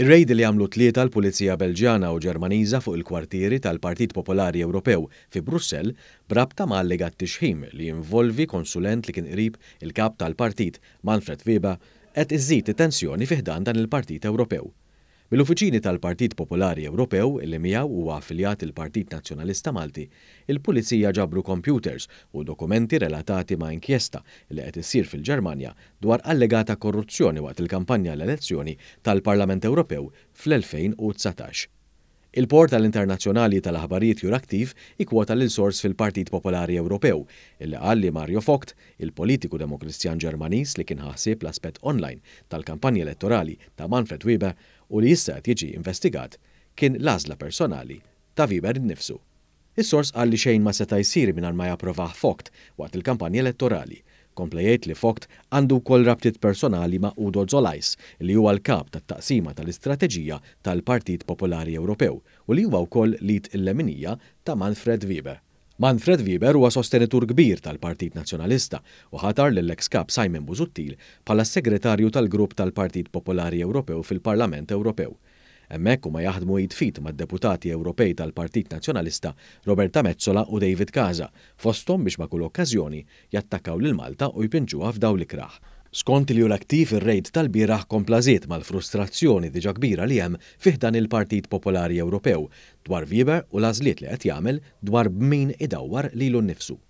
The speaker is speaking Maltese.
Ir-rejdi li għamlu tlieta l-Pulizija Belġjana u Ġermaniża fuq il-kwartieri tal-Partit Popolari Ewropew fi Brussell brabta ma' allegat tixħim li involvi konsulent li kien qrib il-kap tal-partit Manfred Weber qed iżżid it-tensjoni fiħdan dan il-Partit Ewropew. Mill-Uffiċini tal-Partit Popolari Ewropew illi miegħu huwa affiljat il-Partit Nazzjonalista Malti, il-Pulizija ġabru computers u dokumenti relatati ma' inkjesta li qed issir fil-Ġermanja dwar allegata korruzzjoni waqt il-kampanja l-elezzjoni tal-Parlament Ewropew fl-2019. Il-portal internazzjonali tal-aħbarijiet juraktiv ikwota l-sors fil-Partit Popolari Ewropew, illi għalli Mario Fokt, il-politiku demokristjan Ġermanis li kien ħassib l-aspet online tal-kampanja elettorali ta' Manfred Weber u li qed jiġi investigat kien l personali ta' Weber nifsu. Is-sors għalli xejn ma seta' jsir minn ma japprovaħ Fokt waqt il-kampanja elettorali Komplejiet li Fokt għandu kol rabtiet personali ma' Udo Zolajs li huwa l-kap tat-taqsima tal-istrateġija tal-Partit Popolari Ewropew u li huwa wkoll lit il-leminija ta' Manfred Weber. Manfred Weber huwa sostenitur kbir tal-Partit Nazzjonalista u ħatar l ex kap Simon Busuttil bħala segretarju tal-grupp tal-Partit Popolari Ewropew fil-Parlament Ewropew. Emmek huma jaħdmu jitfit mad deputati Ewropej tal-Partit Nazzjonalista Roberta Mezzola u David Kaza, fostom biex ma kull okkażjoni jattakaw lil Malta u jpinġuha f'daw l kraħ. Skont li l-aktiv ir-rejt tal-biraħ komplażiet mal-frustrazzjoni diġa kbira li hemm fiħdan il-Partit Popolari Ewropew dwar Viber u l li qed jagħmel dwar b'min idawwar lilu nnifsu.